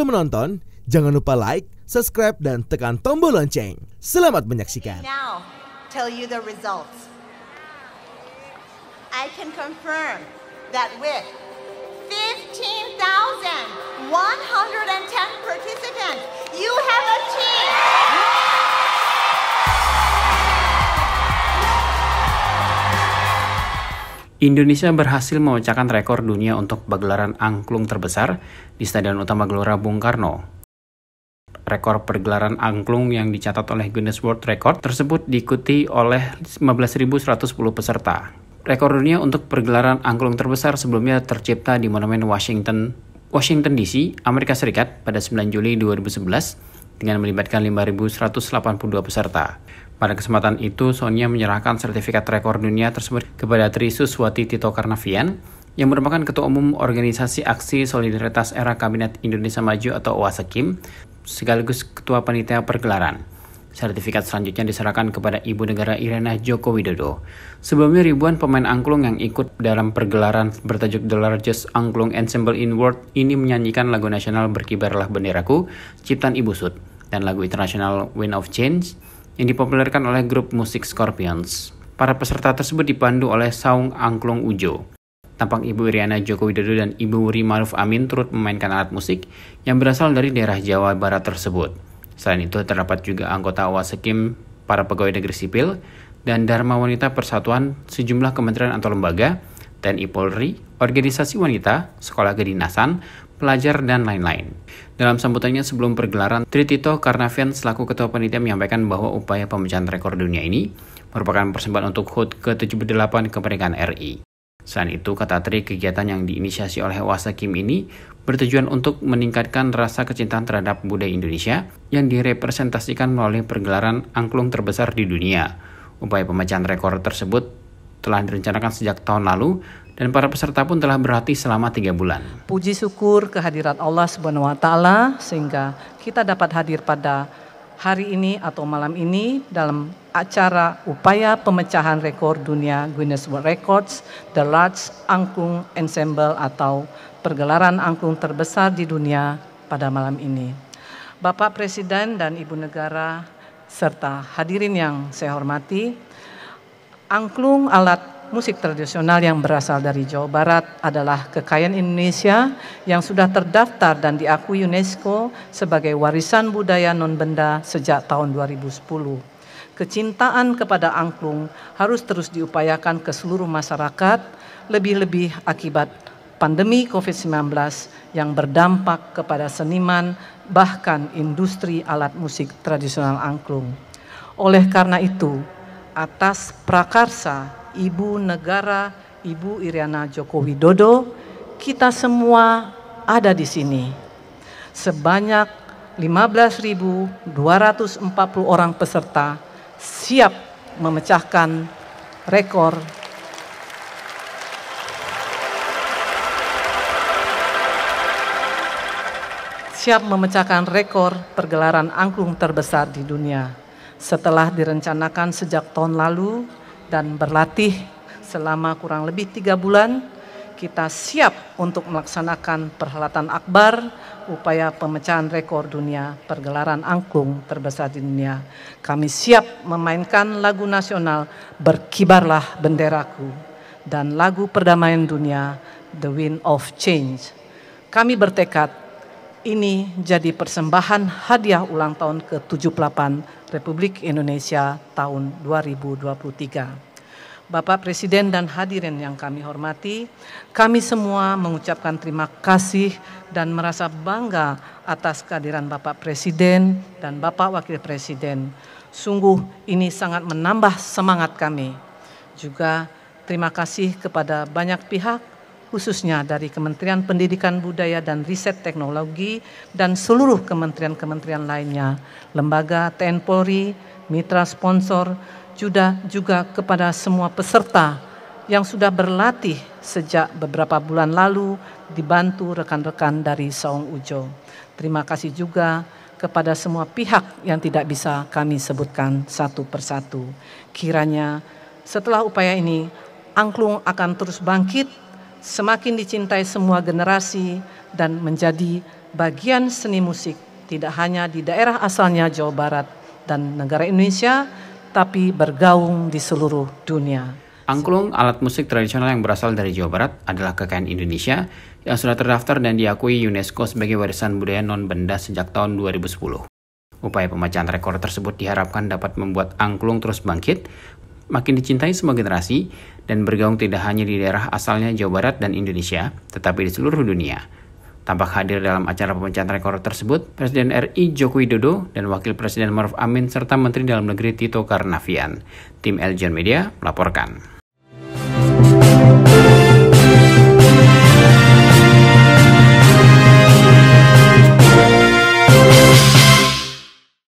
Sebelum menonton, jangan lupa like, subscribe, dan tekan tombol lonceng. Selamat menyaksikan. Now, tell you the Indonesia berhasil memecahkan rekor dunia untuk pagelaran angklung terbesar di Stadion Utama Gelora Bung Karno. Rekor pergelaran angklung yang dicatat oleh Guinness World Record tersebut diikuti oleh 15.110 peserta. Rekor dunia untuk pergelaran angklung terbesar sebelumnya tercipta di Monumen Washington, Washington DC, Amerika Serikat pada 9 Juli 2011 dengan melibatkan 5.182 peserta. Pada kesempatan itu, Sonia menyerahkan sertifikat rekor dunia tersebut kepada Tri Suswati Tito Karnavian, yang merupakan Ketua Umum Organisasi Aksi Solidaritas Era Kabinet Indonesia Maju atau OASAKIM, e sekaligus Ketua Panitia Pergelaran. Sertifikat selanjutnya diserahkan kepada Ibu Negara Irena Joko Widodo. Sebelumnya ribuan pemain angklung yang ikut dalam pergelaran bertajuk The Largest Angklung Ensemble in World ini menyanyikan lagu nasional Berkibarlah Benderaku, ciptaan Ibu Sud dan lagu internasional Wind of Change yang dipopulerkan oleh grup musik Scorpions. Para peserta tersebut dipandu oleh Saung Angklung Ujo. Tampak Ibu Iriana Joko Widodo dan Ibu Wuri Maruf Amin turut memainkan alat musik yang berasal dari daerah Jawa Barat tersebut. Selain itu, terdapat juga anggota Awasekim para pegawai negeri sipil, dan Dharma Wanita Persatuan sejumlah kementerian atau lembaga, TNI Polri, organisasi wanita, sekolah kedinasan, pelajar, dan lain-lain. Dalam sambutannya sebelum pergelaran, Tritito Karnavian selaku ketua panitia menyampaikan bahwa upaya pemecahan rekor dunia ini merupakan persembahan untuk HUT ke-78 kemerdekaan RI. Selain itu, kata Tri, kegiatan yang diinisiasi oleh Wasa Kim ini bertujuan untuk meningkatkan rasa kecintaan terhadap budaya Indonesia yang direpresentasikan melalui pergelaran angklung terbesar di dunia. Upaya pemecahan rekor tersebut telah direncanakan sejak tahun lalu dan para peserta pun telah berlatih selama tiga bulan. Puji syukur kehadirat Allah Subhanahu wa taala sehingga kita dapat hadir pada hari ini atau malam ini dalam acara upaya pemecahan rekor dunia Guinness World Records The Large Angklung Ensemble atau pergelaran angklung terbesar di dunia pada malam ini. Bapak Presiden dan Ibu Negara serta hadirin yang saya hormati, angklung alat musik tradisional yang berasal dari Jawa Barat adalah kekayaan Indonesia yang sudah terdaftar dan diakui UNESCO sebagai warisan budaya non-benda sejak tahun 2010. Kecintaan kepada angklung harus terus diupayakan ke seluruh masyarakat, lebih-lebih akibat pandemi COVID-19 yang berdampak kepada seniman bahkan industri alat musik tradisional angklung. Oleh karena itu, atas prakarsa Ibu Negara Ibu Iriana Joko Widodo, kita semua ada di sini. Sebanyak 15.240 orang peserta siap memecahkan rekor siap memecahkan rekor pergelaran angklung terbesar di dunia. Setelah direncanakan sejak tahun lalu, dan berlatih selama kurang lebih tiga bulan. Kita siap untuk melaksanakan perhelatan akbar, upaya pemecahan rekor dunia pergelaran angklung terbesar di dunia. Kami siap memainkan lagu nasional Berkibarlah Benderaku dan lagu perdamaian dunia The Wind of Change. Kami bertekad ini jadi persembahan hadiah ulang tahun ke-78 Republik Indonesia tahun 2023. Bapak Presiden dan hadirin yang kami hormati, kami semua mengucapkan terima kasih dan merasa bangga atas kehadiran Bapak Presiden dan Bapak Wakil Presiden. Sungguh ini sangat menambah semangat kami. Juga terima kasih kepada banyak pihak khususnya dari Kementerian Pendidikan Budaya dan Riset Teknologi dan seluruh kementerian-kementerian lainnya, lembaga TNI Polri, mitra sponsor, juga, juga kepada semua peserta yang sudah berlatih sejak beberapa bulan lalu dibantu rekan-rekan dari Saung Ujo. Terima kasih juga kepada semua pihak yang tidak bisa kami sebutkan satu persatu. Kiranya setelah upaya ini, Angklung akan terus bangkit semakin dicintai semua generasi dan menjadi bagian seni musik tidak hanya di daerah asalnya Jawa Barat dan negara Indonesia, tapi bergaung di seluruh dunia. Angklung, alat musik tradisional yang berasal dari Jawa Barat, adalah kekayaan Indonesia yang sudah terdaftar dan diakui UNESCO sebagai warisan budaya non-benda sejak tahun 2010. Upaya pemecahan rekor tersebut diharapkan dapat membuat angklung terus bangkit, makin dicintai semua generasi dan bergaung tidak hanya di daerah asalnya Jawa Barat dan Indonesia, tetapi di seluruh dunia. Tampak hadir dalam acara pemecahan rekor tersebut, Presiden RI Joko Widodo dan Wakil Presiden Maruf Amin serta Menteri Dalam Negeri Tito Karnavian. Tim Eljon Media melaporkan.